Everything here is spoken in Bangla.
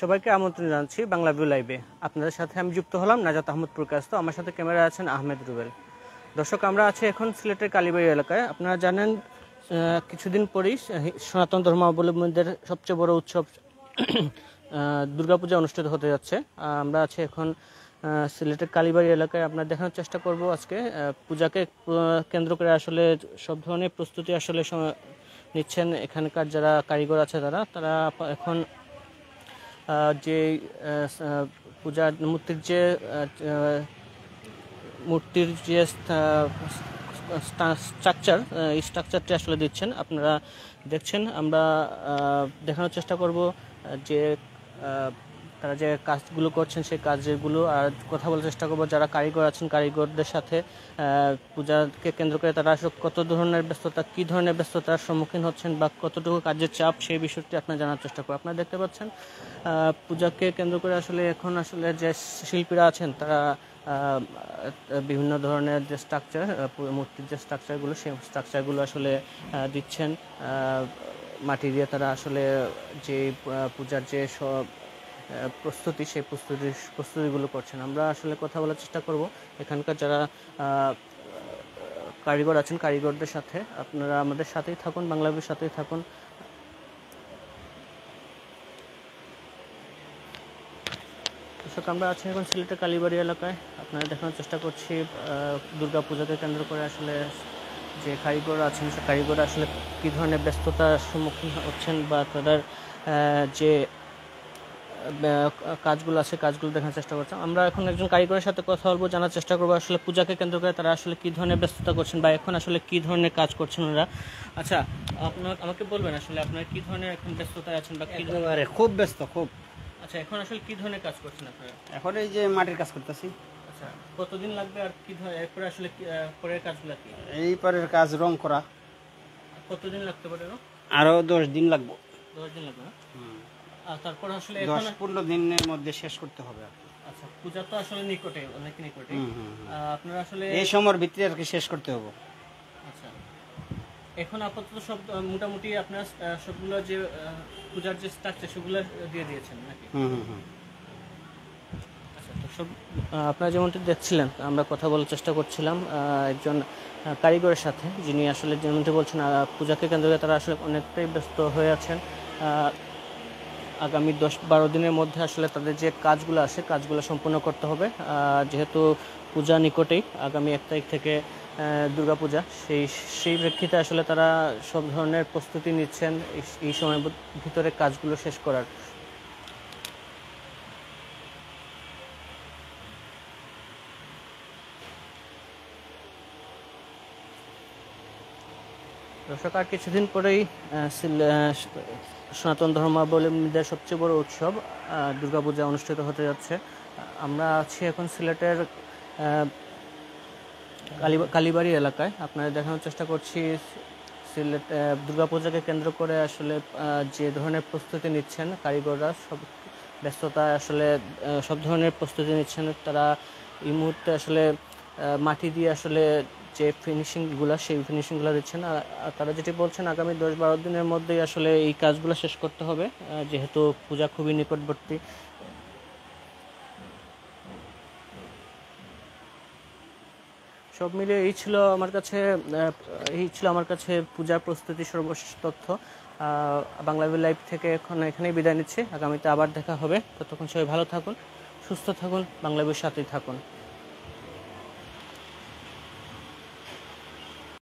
সবাইকে আমন্ত্রণ জানাচ্ছি বাংলা ভিউ লাইভে আপনাদের সাথে আমি যুক্ত হলাম নাজাত আহমদ প্রকাশ তো আমার সাথে ক্যামেরা আছেন আহমেদ রুবেল দর্শক আমরা আছি এখন সিলেটের কালীবাড়ি এলাকায় আপনারা জানেন কিছুদিন পরেই সনাতন ধর্মাবলম্বীদের সবচেয়ে বড় উৎসব দুর্গাপূজা অনুষ্ঠিত হতে যাচ্ছে আমরা আছি এখন সিলেটের কালীবাড়ি এলাকায় আপনার দেখানোর চেষ্টা করব আজকে পূজাকে কেন্দ্র করে আসলে সব ধরনের প্রস্তুতি আসলে নিচ্ছেন এখানকার যারা কারিগর আছে তারা তারা এখন যে পূজা মূর্তির যে মূর্তির যে স্ট্রাকচার স্ট্রাকচারটি আসলে দিচ্ছেন আপনারা দেখছেন আমরা দেখানোর চেষ্টা করব যে তারা যে কাজগুলো করছেন সেই কাজগুলো আর কথা বলার চেষ্টা করবো যারা কারিগর আছেন কারিগরদের সাথে পূজাকে কেন্দ্র করে তারা কত ধরনের ব্যস্ততা কী ধরনের ব্যস্ততার সম্মুখীন হচ্ছেন বা কতটুকু কাজের চাপ সেই বিষয়টি আপনার জানার চেষ্টা করবো আপনারা দেখতে পাচ্ছেন পূজাকে কেন্দ্র করে আসলে এখন আসলে যে শিল্পীরা আছেন তারা বিভিন্ন ধরনের যে স্ট্রাকচার মূর্তির যে স্ট্রাকচারগুলো সেই স্ট্রাকচারগুলো আসলে দিচ্ছেন মাটি দিয়ে তারা আসলে যে পূজার যে সব প্রস্তুতি সেই প্রস্তুতি প্রস্তুতিগুলো করছেন আমরা আসলে কথা বলার চেষ্টা করব এখানকার যারা কারিগর আছেন কারিগরদের সাথে আপনারা আমাদের সাথেই থাকুন বাংলাদেশের সাথেই থাকুন আমরা আছি এখন সিলেটের কালীবাড়ি এলাকায় আপনারা দেখানোর চেষ্টা করছি দুর্গা পূজাকে কেন্দ্র করে আসলে যে কারিগর আছেন সে কারিগর আসলে কী ধরনের ব্যস্ততার সম্মুখীন হচ্ছেন বা তাদের যে কাজগুলো আছে কাজগুলো দেখার চেষ্টা করছে আমরা এখন একজন কারিগরের সাথে কথা বলবো জানার চেষ্টা করবো আসলে পূজাকে কেন্দ্র করে তারা আসলে কী ধরনের ব্যস্ততা করছেন বা এখন আসলে কী ধরনের কাজ করছেন ওরা আচ্ছা আপনার আমাকে বলবেন আসলে আপনারা কী ধরনের এখন ব্যস্ততায় আছেন বা কী ধরনের খুব ব্যস্ত খুব আচ্ছা এখন আসলে কী ধরনের কাজ করছেন আপনারা এখন এই যে মাটির কাজ করতেছি আচ্ছা কতদিন লাগবে আর কী ধরনের এরপরে আসলে পরের কাজগুলো কী এই পরের কাজ রং করা কতদিন লাগতে পারে আরও দশ দিন লাগবে দশ দিন লাগবে না তারপর আসলে দশ পনেরো দিনের মধ্যে শেষ করতে হবে আচ্ছা পূজা তো আসলে নিকটে অনেক নিকটে আপনার আসলে এই সময়ের ভিত্তিতে আর কি শেষ করতে হবে আচ্ছা এখন আপাতত সব মোটামুটি আপনার সবগুলো যে পূজার যে স্ট্রাকচার সেগুলো দিয়ে দিয়েছেন নাকি আচ্ছা, সব আপনারা যেমনটি দেখছিলেন আমরা কথা বলার চেষ্টা করছিলাম একজন কারিগরের সাথে যিনি আসলে যেমনটি বলছেন পূজাকে কেন্দ্র করে তারা আসলে অনেকটাই ব্যস্ত হয়ে আছেন আগামী দশ বারো দিনের মধ্যে আসলে তাদের যে কাজগুলো আছে কাজগুলো সম্পূর্ণ করতে হবে যেহেতু পূজা নিকটেই আগামী এক তারিখ থেকে দুর্গাপূজা সেই সেই প্রেক্ষিতে আসলে তারা সব ধরনের প্রস্তুতি নিচ্ছেন এই সময়ের ভিতরে কাজগুলো শেষ করার দর্শক আর কিছুদিন পরেই সনাতন ধর্মাবলম্বীদের সবচেয়ে বড় উৎসব দুর্গাপূজা অনুষ্ঠিত হতে যাচ্ছে আমরা আছি এখন সিলেটের কালীবাড়ি এলাকায় আপনাদের দেখানোর চেষ্টা করছি সিলেট দুর্গাপূজাকে কেন্দ্র করে আসলে যে ধরনের প্রস্তুতি নিচ্ছেন কারিগররা সব ব্যস্ততা আসলে সব ধরনের প্রস্তুতি নিচ্ছেন তারা এই মুহূর্তে আসলে মাটি দিয়ে আসলে যে ফিনিশিংগুলো সেই ফিনিশিংগুলো দিচ্ছেন আর তারা যেটি বলছেন আগামী দশ বারো দিনের মধ্যেই আসলে এই কাজগুলো শেষ করতে হবে যেহেতু পূজা খুবই নিকটবর্তী সব মিলিয়ে এই ছিল আমার কাছে এই ছিল আমার কাছে পূজার প্রস্তুতি সর্বশেষ তথ্য বাংলা লাইভ থেকে এখন এখানেই বিদায় নিচ্ছি আগামীতে আবার দেখা হবে ততক্ষণ সবাই ভালো থাকুন সুস্থ থাকুন বাংলা সাথেই থাকুন